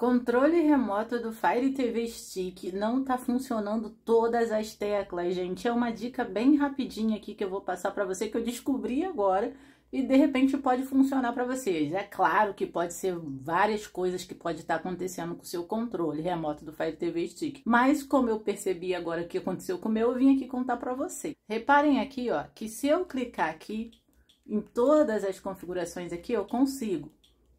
Controle remoto do Fire TV Stick não tá funcionando todas as teclas, gente. É uma dica bem rapidinha aqui que eu vou passar para você que eu descobri agora e de repente pode funcionar para vocês. É claro que pode ser várias coisas que pode estar tá acontecendo com o seu controle remoto do Fire TV Stick, mas como eu percebi agora o que aconteceu com o meu, eu vim aqui contar para você. Reparem aqui, ó, que se eu clicar aqui em todas as configurações aqui, eu consigo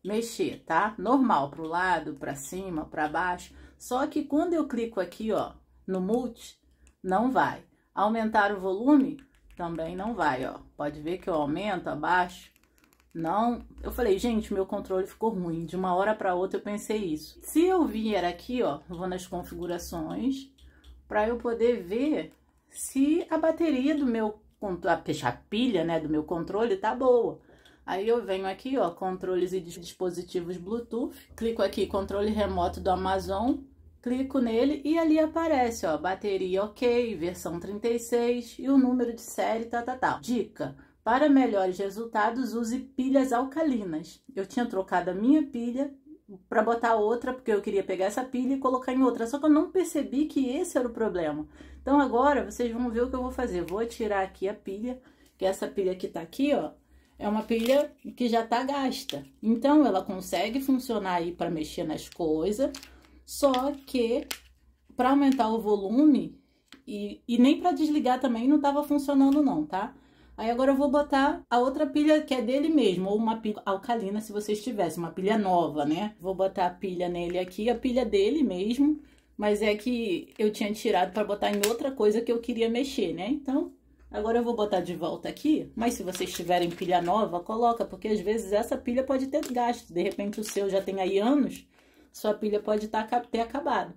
mexer, tá? Normal, pro lado, para cima, para baixo. Só que quando eu clico aqui, ó, no multi, não vai. Aumentar o volume também não vai, ó. Pode ver que eu aumento, abaixo. Não, eu falei, gente, meu controle ficou ruim. De uma hora para outra eu pensei isso. Se eu vier aqui, ó, vou nas configurações para eu poder ver se a bateria do meu a pilha, né, do meu controle tá boa. Aí eu venho aqui, ó, controles e dispositivos Bluetooth, clico aqui, controle remoto do Amazon, clico nele e ali aparece, ó, bateria ok, versão 36 e o número de série, tá, tal, tá, Tá. Dica, para melhores resultados, use pilhas alcalinas. Eu tinha trocado a minha pilha para botar outra, porque eu queria pegar essa pilha e colocar em outra, só que eu não percebi que esse era o problema. Então agora vocês vão ver o que eu vou fazer. Vou tirar aqui a pilha, que é essa pilha que tá aqui, ó, é uma pilha que já está gasta. Então, ela consegue funcionar aí para mexer nas coisas, só que para aumentar o volume e, e nem para desligar também não estava funcionando não, tá? Aí agora eu vou botar a outra pilha que é dele mesmo, ou uma pilha alcalina se vocês tivessem, uma pilha nova, né? Vou botar a pilha nele aqui, a pilha dele mesmo, mas é que eu tinha tirado para botar em outra coisa que eu queria mexer, né? Então, Agora eu vou botar de volta aqui, mas se vocês tiverem pilha nova, coloca, porque às vezes essa pilha pode ter gasto. De repente o seu já tem aí anos, sua pilha pode tá, ter acabado.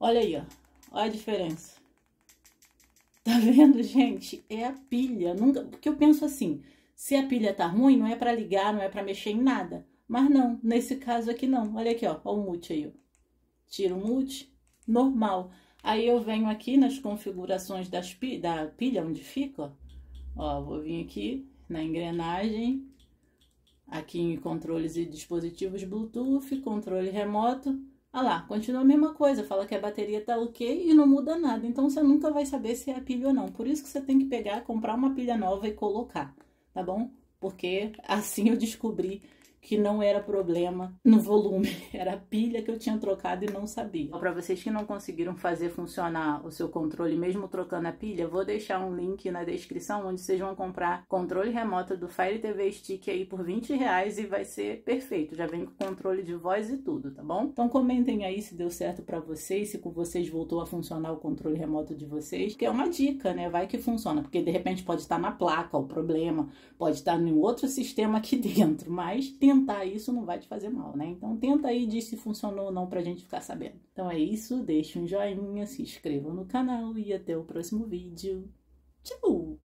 Olha aí, ó. Olha a diferença. Tá vendo, gente? É a pilha. Nunca... Porque eu penso assim, se a pilha tá ruim, não é para ligar, não é para mexer em nada. Mas não, nesse caso aqui não. Olha aqui, ó, o mute aí, ó. Tira o mute, normal. Aí eu venho aqui nas configurações das, da pilha onde fica, ó, vou vir aqui na engrenagem, aqui em controles e dispositivos Bluetooth, controle remoto. Ah lá, continua a mesma coisa, fala que a bateria tá ok e não muda nada, então você nunca vai saber se é a pilha ou não. Por isso que você tem que pegar, comprar uma pilha nova e colocar, tá bom? Porque assim eu descobri que não era problema no volume, era a pilha que eu tinha trocado e não sabia. Para vocês que não conseguiram fazer funcionar o seu controle mesmo trocando a pilha, vou deixar um link na descrição onde vocês vão comprar controle remoto do Fire TV Stick aí por 20 reais e vai ser perfeito, já vem com controle de voz e tudo, tá bom? Então comentem aí se deu certo para vocês, se com vocês voltou a funcionar o controle remoto de vocês, que é uma dica, né? Vai que funciona, porque de repente pode estar na placa o problema, pode estar em outro sistema aqui dentro, mas tem tentar isso não vai te fazer mal, né? Então tenta aí diz se funcionou ou não pra gente ficar sabendo. Então é isso, deixa um joinha, se inscreva no canal e até o próximo vídeo. Tchau!